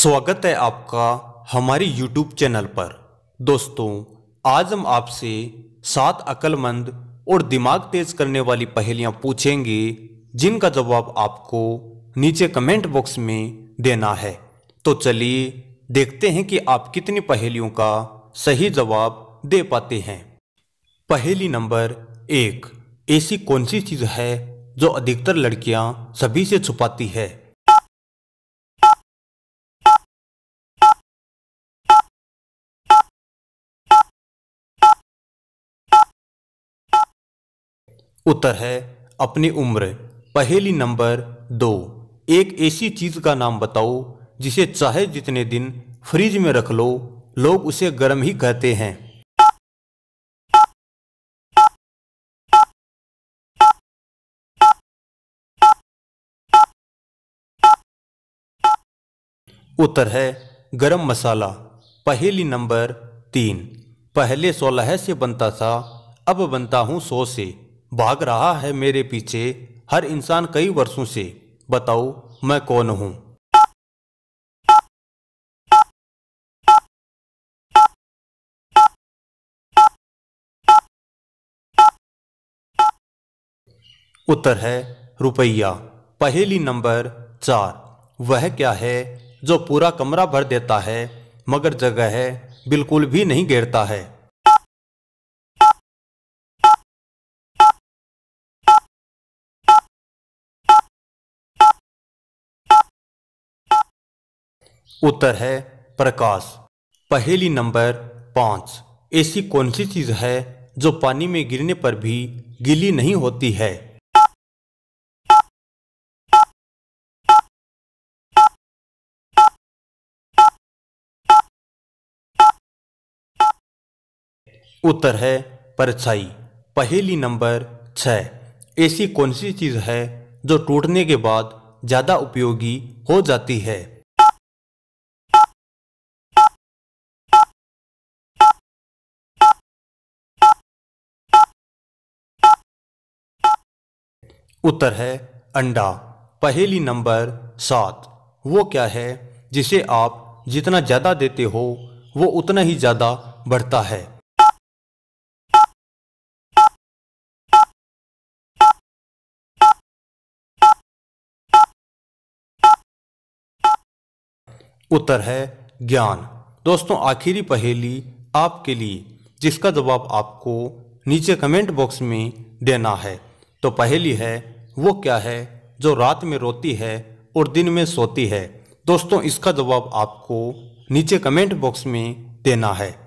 स्वागत है आपका हमारे YouTube चैनल पर दोस्तों आज हम आपसे सात अक्लमंद और दिमाग तेज करने वाली पहेलियां पूछेंगे जिनका जवाब आपको नीचे कमेंट बॉक्स में देना है तो चलिए देखते हैं कि आप कितनी पहेलियों का सही जवाब दे पाते हैं पहेली नंबर एक ऐसी कौन सी चीज़ है जो अधिकतर लड़कियां सभी से छुपाती है उत्तर है अपनी उम्र पहेली नंबर दो एक ऐसी चीज का नाम बताओ जिसे चाहे जितने दिन फ्रिज में रख लो लोग उसे गर्म ही कहते हैं उत्तर है गरम मसाला पहेली नंबर तीन पहले सोलह से बनता था अब बनता हूँ सौ से भाग रहा है मेरे पीछे हर इंसान कई वर्षों से बताओ मैं कौन हूं उत्तर है रुपया पहेली नंबर चार वह क्या है जो पूरा कमरा भर देता है मगर जगह बिल्कुल भी नहीं घेरता है उत्तर है प्रकाश पहेली नंबर पाँच ऐसी कौन सी चीज़ है जो पानी में गिरने पर भी गीली नहीं होती है उत्तर है परछाई पहेली नंबर छ ऐसी कौन सी चीज़ है जो टूटने के बाद ज़्यादा उपयोगी हो जाती है उत्तर है अंडा पहेली नंबर सात वो क्या है जिसे आप जितना ज़्यादा देते हो वो उतना ही ज़्यादा बढ़ता है उत्तर है ज्ञान दोस्तों आखिरी पहेली आपके लिए जिसका जवाब आपको नीचे कमेंट बॉक्स में देना है तो पहली है वो क्या है जो रात में रोती है और दिन में सोती है दोस्तों इसका जवाब आपको नीचे कमेंट बॉक्स में देना है